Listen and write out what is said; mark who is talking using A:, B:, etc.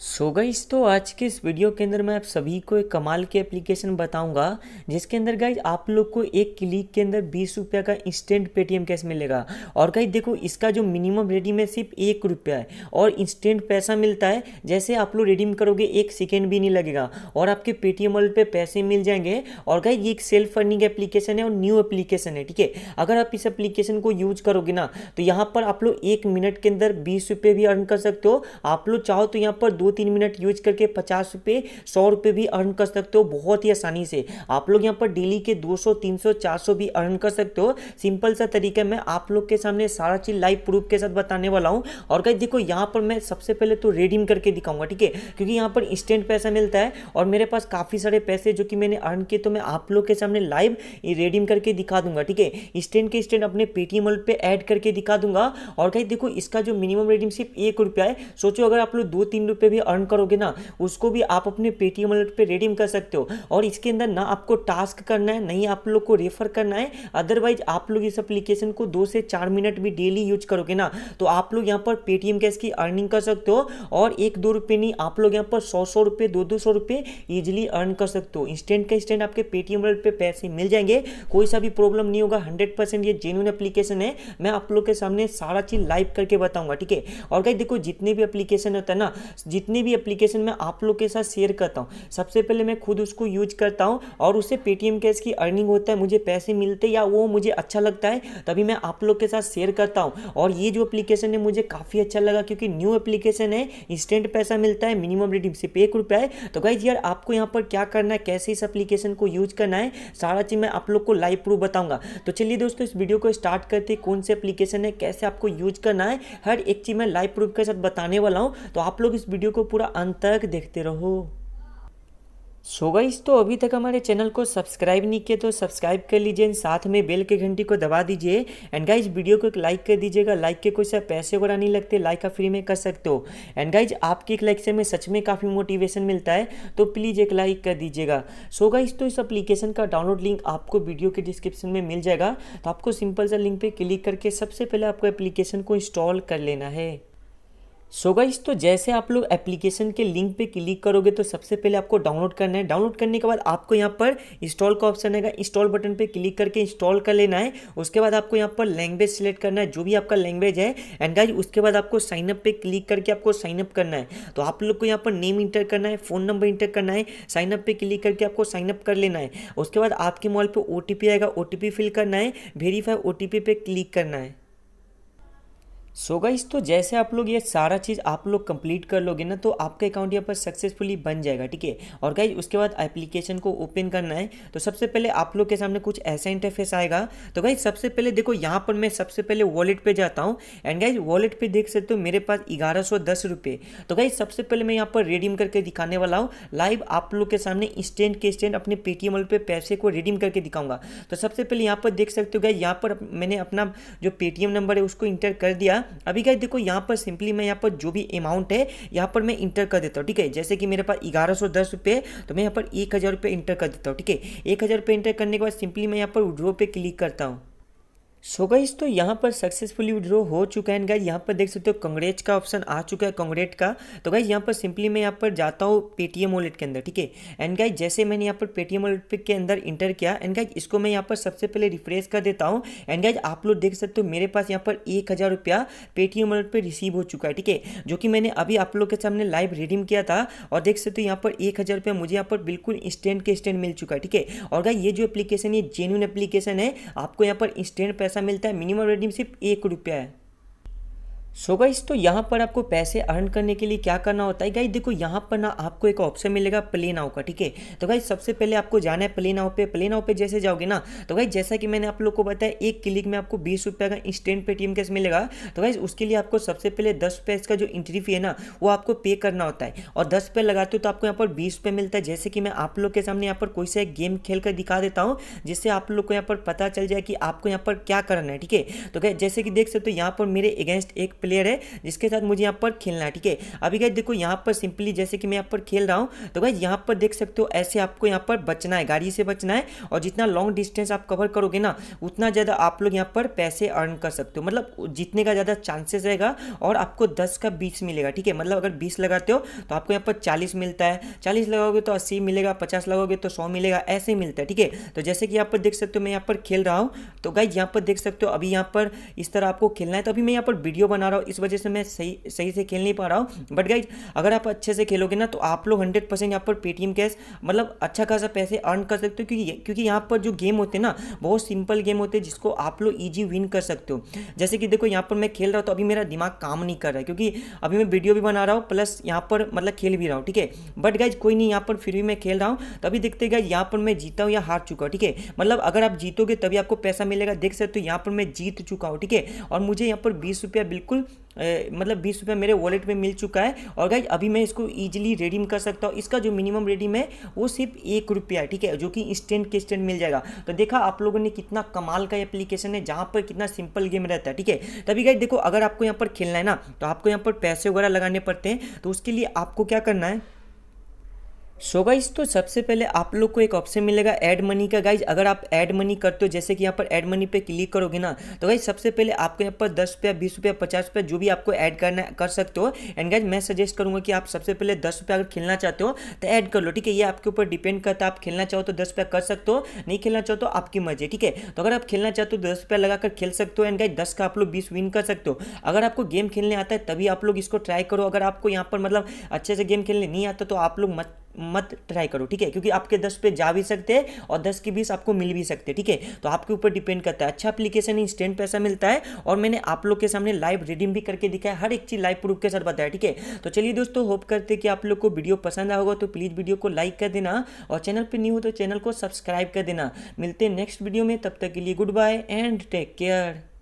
A: सो so guys तो आज के इस वीडियो के अंदर मैं आप सभी को एक कमाल की एप्लीकेशन बताऊंगा जिसके अंदर गाइस आप लोग को एक क्लिक के अंदर बीस रुपये का इंस्टेंट पेटीएम कैश मिलेगा और गाइस देखो इसका जो मिनिमम रेडीम है सिर्फ एक रुपया है और इंस्टेंट पैसा मिलता है जैसे आप लोग रिडीम करोगे एक सेकेंड भी नहीं लगेगा और आपके पेटीएम वॉल पर पे पैसे मिल जाएंगे और गाइज ये एक सेल्फ अर्निंग एप्लीकेशन है और न्यू एप्लीकेशन है ठीक है अगर आप इस एप्लीकेशन को यूज करोगे ना तो यहाँ पर आप लोग एक मिनट के अंदर बीस भी अर्न कर सकते हो आप लोग चाहो तो यहाँ पर दो तीन मिनट यूज करके पचास रुपये सौ रुपये भी अर्न कर सकते हो बहुत ही आसानी से आप लोग यहाँ पर डेली के दो सौ तीन सौ चार सौ भी अर्न कर सकते हो सिंपल सा तरीका मैं आप लोग के सामने सारा चीज़ लाइव प्रूफ के साथ बताने वाला हूँ और कहीं देखो यहाँ पर मैं सबसे पहले तो रेडीम करके दिखाऊंगा ठीक है क्योंकि यहाँ पर इंस्टेंट पैसा मिलता है और मेरे पास काफ़ी सारे पैसे जो कि मैंने अर्न किए तो मैं आप लोग के सामने लाइव रेडीम करके दिखा दूंगा ठीक है इंस्टेंट के इंस्टेंट अपने पेटीएम वॉलेट पे ऐड करके दिखा दूंगा और कहीं देखो इसका जो मिनिमम रेडीम सिर्फ एक रुपया है सोचो अगर आप लोग दो तीन रुपये भी अर्न करोगे ना उसको भी आप अपने पेटीएम वॉलेट पे रिडीम कर सकते हो और इसके अंदर ना आपको टास्क करना है नहीं आप लोग को रेफर करना है अदरवाइज आप लोग इस अप्लीकेशन को दो से चार मिनट भी डेली यूज करोगे ना तो आप लोग यहाँ पर पेटीएम कैश की अर्निंग कर सकते हो और एक दो रुपये नहीं आप लोग यहाँ पर सौ सौ रुपये दो दो सौ रुपये ईजिली अर्न कर सकते हो इंस्टेंट का इंस्टेंट आपके पेटीएम वॉलेट पर पैसे मिल जाएंगे कोई सा भी प्रॉब्लम नहीं होगा हंड्रेड परसेंट ये जेन्यून एप्लीकेशन है मैं आप लोग के सामने सारा चीज़ लाइव करके बताऊंगा ठीक है और कहीं देखो जितने भी एप्लीकेशन होता है ना जितने जितनी भी एप्लीकेशन मैं आप लोग के साथ शेयर करता हूँ सबसे पहले मैं खुद उसको यूज करता हूँ और उससे पेटीएम कैश की अर्निंग होता है मुझे पैसे मिलते या वो मुझे अच्छा लगता है तभी मैं आप लोग के साथ शेयर करता हूँ और ये जो एप्लीकेशन है मुझे काफ़ी अच्छा लगा क्योंकि न्यू एप्लीकेशन है इंस्टेंट पैसा मिलता है मिनिमम रिडीम सिर्फ एक रुपया है तो गाइज यार आपको यहाँ पर क्या करना है कैसे इस एप्लीकेशन को यूज करना है सारा चीज़ मैं आप लोग को लाइव प्रूफ बताऊंगा तो चलिए दोस्तों इस वीडियो को स्टार्ट करते कौन से एप्लीकेशन है कैसे आपको यूज करना है हर एक चीज़ मैं लाइव प्रूफ के साथ बताने वाला हूँ तो आप लोग इस वीडियो को पूरा अंत तक देखते रहो सो गाइस तो अभी तक हमारे चैनल को सब्सक्राइब नहीं किया तो सब्सक्राइब कर लीजिए साथ में बेल के घंटी को दबा दीजिए एंड गाइस वीडियो को एक लाइक कर दीजिएगा लाइक के कोई सा पैसे वगैरह नहीं लगते लाइक आप फ्री में कर सकते हो एंड गाइस आपके एक लाइक से हमें सच में काफ़ी मोटिवेशन मिलता है तो प्लीज़ एक लाइक कर दीजिएगा सो गाइज तो इस अप्लीकेशन का डाउनलोड लिंक आपको वीडियो के डिस्क्रिप्शन में मिल जाएगा तो आपको सिंपल सा लिंक पर क्लिक करके सबसे पहले आपको एप्लीकेशन को इंस्टॉल कर लेना है सो so तो जैसे आप लोग एप्लीकेशन के लिंक पे क्लिक करोगे तो सबसे पहले आपको डाउनलोड करना है डाउनलोड करने के बाद आपको यहाँ पर इंस्टॉल का ऑप्शन आएगा इंस्टॉल बटन पे क्लिक करके इंस्टॉल कर लेना है उसके बाद आपको यहाँ पर लैंग्वेज सेलेक्ट करना है जो भी आपका लैंग्वेज है एंड गाइज उसके बाद आपको साइनअप पर क्लिक करके आपको साइनअप करना है तो आप लोग को यहाँ पर नेम इंटर करना है फ़ोन नंबर इंटर करना है साइनअप पर क्लिक करके आपको साइनअप कर लेना है उसके बाद आपके मोबाइल पर ओ आएगा ओ फिल करना है वेरीफाई ओ पे क्लिक करना है सो so गाइस तो जैसे आप लोग ये सारा चीज़ आप लोग कंप्लीट कर लोगे ना तो आपका अकाउंट यहाँ पर सक्सेसफुली बन जाएगा ठीक है और गाइस उसके बाद एप्लीकेशन को ओपन करना है तो सबसे पहले आप लोग के सामने कुछ ऐसा इंटरफेस आएगा तो गाइस सबसे पहले देखो यहाँ पर मैं सबसे पहले वॉलेट पर जाता हूँ एंड गाइज वॉलेट पर देख सकते हो मेरे पास ग्यारह सौ दस रुपये तो गाइज सबसे पहले मैं यहाँ पर रिडीम करके दिखाने वाला हूँ लाइव आप लोग के सामने इंस्टेंट के इंस्टेंट अपने पेटीएम पे पैसे को रिडीम करके दिखाऊंगा तो सबसे पहले यहाँ पर देख सकते हो गाइज यहाँ पर मैंने अपना जो पेटीएम नंबर है उसको इंटर कर दिया अभी गाइज देखो यहाँ पर सिंपली मैं यहाँ पर जो भी अमाउंट है यहाँ पर मैं इंटर कर देता हूँ ठीक है जैसे कि मेरे पास ग्यारह सौ दस रुपये तो मैं यहाँ पर एक हज़ार रुपये इंटर कर देता हूँ ठीक है एक हज़ार रुपये इंटर करने के बाद सिंपली मैं यहाँ पर विड्रो पे क्लिक करता हूँ सो so गाइज तो यहाँ पर सक्सेसफुली विड्रॉ हो चुका है एंड गाइज यहाँ पर देख सकते हो कंग्रेज का ऑप्शन आ चुका है कांग्रेस का तो गाइज यहाँ पर सिंपली मैं यहाँ पर जाता हूँ पेटीएम वॉलेट के अंदर ठीक है एंड गाइज जैसे मैंने यहाँ पर पेटीएम वॉलेट के अंदर इंटर किया एंड गाइज इसको मैं यहाँ पर सबसे पहले रिफ्रेश कर देता हूँ एंड गाइज आप लोग देख सकते हो मेरे पास यहाँ पर एक हज़ार रुपया पेटीएम वॉलेट पर रिसीव हो चुका है ठीक है जो कि मैंने अभी आप लोग के सामने लाइव रिडीम किया था और देख सकते हो यहाँ पर एक हज़ार रुपया मुझे यहाँ पर बिल्कुल इंस्टेंट के इंस्टेंट मिल चुका है ठीक है और गाइज ये जो एप्लीकेशन ये जेन्यून एप्लीकेशन है आपको यहाँ पर इंस्टेंट पैसा पैसा मिलता है मिनिमम रेडिंग सिर्फ एक रुपया है सो so गाइस तो यहाँ पर आपको पैसे अर्न करने के लिए क्या करना होता है गाइस देखो यहाँ पर ना आपको एक ऑप्शन मिलेगा प्ले नाउ का ठीक है तो गाइस सबसे पहले आपको जाना है प्ले नाउ पे प्ले नाउ पे जैसे जाओगे ना तो गाइस जैसा कि मैंने आप लोग को बताया एक क्लिक में आपको बीस रुपये का इंस्टेंट पेटीएम कैसे मिलेगा तो गाइज उसके लिए आपको सबसे पहले दस रुपये इसका जो एंट्री फी है ना वो आपको पे करना होता है और दस रुपये लगाते हो तो आपको यहाँ पर बीस रुपये मिलता है जैसे कि मैं आप लोग के सामने यहाँ पर कोई सा गेम खेल कर दिखा देता हूँ जिससे आप लोग को यहाँ पर पता चल जाए कि आपको यहाँ पर क्या करना है ठीक है तो गाइज जैसे कि देख सकते हो यहाँ पर मेरे अगेंस्ट एक प्लेयर है जिसके साथ मुझे यहाँ पर खेलना है ठीक है अभी गाइज देखो यहाँ पर सिंपली जैसे कि मैं यहाँ पर खेल रहा हूँ तो गाइज यहाँ पर देख सकते हो ऐसे आपको यहाँ पर बचना है गाड़ी से बचना है और जितना लॉन्ग डिस्टेंस आप कवर करोगे ना उतना ज़्यादा आप लोग यहाँ पर पैसे अर्न कर सकते हो मतलब जीतने का ज़्यादा चांसेस रहेगा और आपको दस का बीस मिलेगा ठीक है मतलब अगर बीस लगाते हो तो आपको यहाँ पर चालीस मिलता है चालीस लगाओगे तो अस्सी मिलेगा पचास लगाओगे तो सौ मिलेगा ऐसे मिलता है ठीक है तो जैसे कि यहाँ पर देख सकते हो मैं यहाँ पर खेल रहा हूँ तो गाइज यहाँ पर देख सकते हो अभी यहाँ पर इस तरह आपको खेलना है तो अभी मैं यहाँ पर वीडियो बना रहा हूँ रहा हूँ इस वजह से मैं सही सही से खेल नहीं पा रहा हूँ बट गाइज अगर आप अच्छे से खेलोगे ना तो आप लोग हंड्रेड परसेंट यहाँ पर पेटीएम कैश मतलब अच्छा खासा पैसे अर्न कर सकते हो क्योंकि क्योंकि यहाँ पर जो गेम होते हैं ना बहुत सिंपल गेम होते हैं जिसको आप लोग ईजी विन कर सकते हो जैसे कि देखो यहाँ पर मैं खेल रहा हूँ तो अभी मेरा दिमाग काम नहीं कर रहा है क्योंकि अभी मैं वीडियो भी बना रहा हूँ प्लस यहाँ पर मतलब खेल भी रहा हूँ ठीक है बट गाइज कोई नहीं यहाँ पर फिर भी मैं खेल रहा हूँ तभी देखते गाइज यहाँ पर मैं जीता हूँ या हार चुका हूँ ठीक है मतलब अगर आप जीतोगे तभी आपको पैसा मिलेगा देख सकते हो यहाँ पर मैं जीत चुका हूँ ठीक है और मुझे यहाँ पर बीस रुपया बिल्कुल मतलब बीस रुपये मेरे वॉलेट में मिल चुका है और गाइज अभी मैं इसको ईजिली रेडीम कर सकता हूँ इसका जो मिनिमम रेडीम है वो सिर्फ एक रुपया ठीक है जो कि इंस्टेंट के इंस्टेंट मिल जाएगा तो देखा आप लोगों ने कितना कमाल का एप्लीकेशन है जहाँ पर कितना सिंपल गेम रहता है ठीक है तभी गाइज देखो अगर आपको यहाँ पर खेलना है ना तो आपको यहाँ पर पैसे वगैरह लगाने पड़ते हैं तो उसके लिए आपको क्या करना है सो so गाइज तो सबसे पहले आप लोग को एक ऑप्शन मिलेगा एड मनी का गाइज अगर आप ऐड मनी करते हो जैसे कि यहाँ पर एड मनी पे क्लिक करोगे ना तो गाइज सबसे पहले आपको यहाँ पर दस रुपया बीस रुपया पचास रुपया जो भी आपको ऐड करना कर सकते हो एंड गाइज मैं सजेस्ट करूँगा कि आप सबसे पहले दस रुपया अगर खेलना चाहते हो तो ऐड कर लो ठीक है ये आपके ऊपर डिपेंड करता है आप खेलना चाहो तो दस रुपया कर सकते हो नहीं खेलना चाहो तो आपकी मर्जी ठीक है तो अगर आप खेलना चाहते हो दस रुपया लगाकर खेल सकते हो एंड गाइज दस का आप लोग बीस विन कर सकते हो अगर आपको गेम खेलने आता है तभी आप लोग इसको ट्राई करो अगर आपको यहाँ पर मतलब अच्छे से गेम खेलने नहीं आता तो आप लोग मत मत ट्राई करो ठीक है क्योंकि आपके दस पे जा भी सकते हैं और दस के बीस आपको मिल भी सकते हैं ठीक है तो आपके ऊपर डिपेंड करता है अच्छा एप्लीकेशन इंस्टेंट पैसा मिलता है और मैंने आप लोग के सामने लाइव रिडीम भी करके दिखाया हर एक चीज़ लाइव प्रूफ के साथ बताया ठीक है तो चलिए दोस्तों होप करते कि आप लोग को वीडियो पसंद आएगा तो प्लीज़ वीडियो को लाइक कर देना और चैनल पर नहीं हो तो चैनल को सब्सक्राइब कर देना मिलते हैं नेक्स्ट वीडियो में तब तक के लिए goodbye and take care